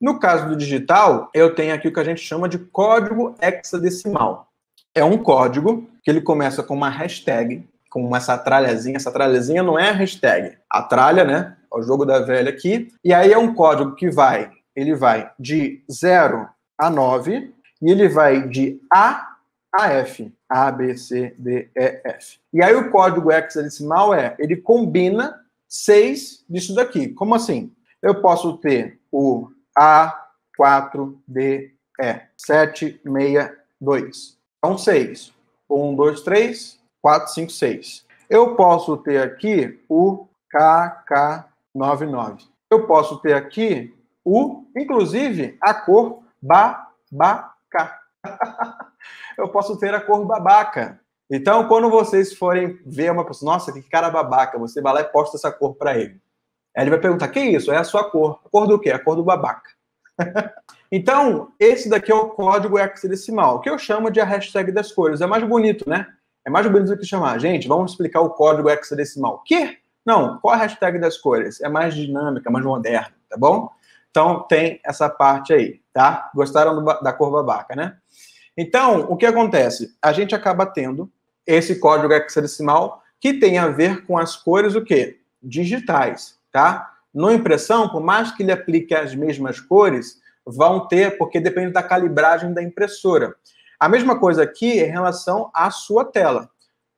No caso do digital, eu tenho aqui o que a gente chama de código hexadecimal. É um código que ele começa com uma hashtag, com uma tralhazinha. Essa tralhazinha não é a hashtag. A tralha, né? É o jogo da velha aqui. E aí é um código que vai, ele vai de 0 a 9 e ele vai de A a F. A, B, C, D, E, F. E aí o código hexadecimal é, ele combina seis disso daqui. Como assim? Eu posso ter o a4DE. 762. Então, 6. 1, 2, 3, 4, 5, 6. Eu posso ter aqui o KK99. Eu posso ter aqui o, inclusive, a cor babaca. Eu posso ter a cor babaca. Então, quando vocês forem ver uma pessoa, nossa, que cara babaca, você vai lá e posta essa cor para ele. Aí ele vai perguntar: que isso? É a sua cor. A cor do quê? A cor do babaca. então, esse daqui é o código hexadecimal, que eu chamo de a hashtag das cores. É mais bonito, né? É mais bonito do que chamar. Gente, vamos explicar o código hexadecimal. Que? Não, qual a hashtag das cores? É mais dinâmica, é mais moderna, tá bom? Então, tem essa parte aí, tá? Gostaram do, da cor babaca, né? Então, o que acontece? A gente acaba tendo esse código hexadecimal que tem a ver com as cores o quê? Digitais tá? No impressão, por mais que ele aplique as mesmas cores, vão ter, porque depende da calibragem da impressora. A mesma coisa aqui em relação à sua tela.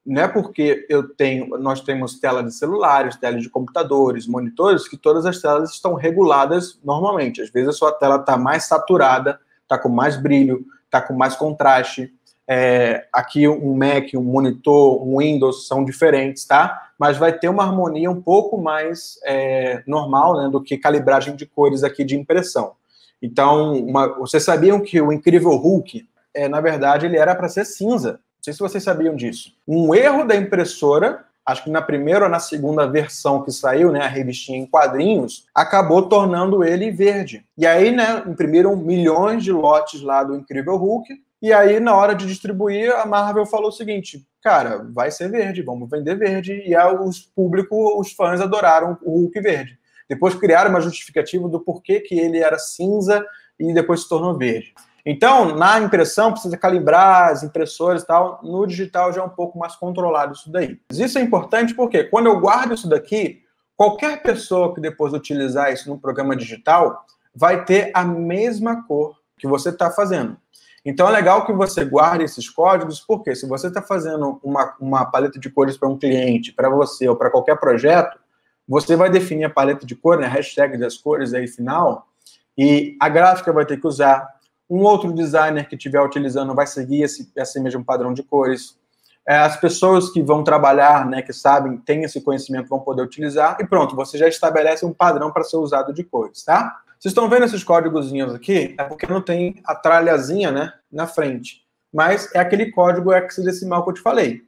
Não é porque eu tenho, nós temos tela de celulares, tela de computadores, monitores, que todas as telas estão reguladas normalmente. Às vezes a sua tela está mais saturada, está com mais brilho, está com mais contraste. É, aqui um Mac, um monitor, um Windows são diferentes, tá? Mas vai ter uma harmonia um pouco mais é, normal, né, do que calibragem de cores aqui de impressão. Então, uma, vocês sabiam que o incrível Hulk, é, na verdade, ele era para ser cinza. Não sei se vocês sabiam disso. Um erro da impressora, acho que na primeira ou na segunda versão que saiu, né, a revistinha em quadrinhos, acabou tornando ele verde. E aí, né, imprimiram milhões de lotes lá do incrível Hulk e aí, na hora de distribuir, a Marvel falou o seguinte: cara, vai ser verde, vamos vender verde. E aí, os público, os fãs adoraram o Hulk verde. Depois criaram uma justificativa do porquê que ele era cinza e depois se tornou verde. Então, na impressão, precisa calibrar as impressoras e tal. No digital já é um pouco mais controlado isso daí. Mas isso é importante porque quando eu guardo isso daqui, qualquer pessoa que depois utilizar isso num programa digital vai ter a mesma cor que você está fazendo. Então é legal que você guarde esses códigos, porque se você está fazendo uma, uma paleta de cores para um cliente, para você ou para qualquer projeto, você vai definir a paleta de cor, né, a hashtag das cores aí final, e a gráfica vai ter que usar. Um outro designer que estiver utilizando vai seguir esse, esse mesmo padrão de cores. É, as pessoas que vão trabalhar, né, que sabem, têm esse conhecimento, vão poder utilizar, e pronto, você já estabelece um padrão para ser usado de cores, tá? Vocês estão vendo esses códigozinhos aqui? É porque não tem a tralhazinha né, na frente. Mas é aquele código hexadecimal que eu te falei.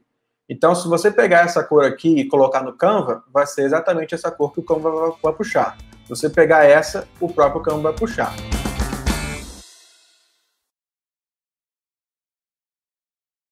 Então, se você pegar essa cor aqui e colocar no Canva, vai ser exatamente essa cor que o Canva vai puxar. Se você pegar essa, o próprio Canva vai puxar.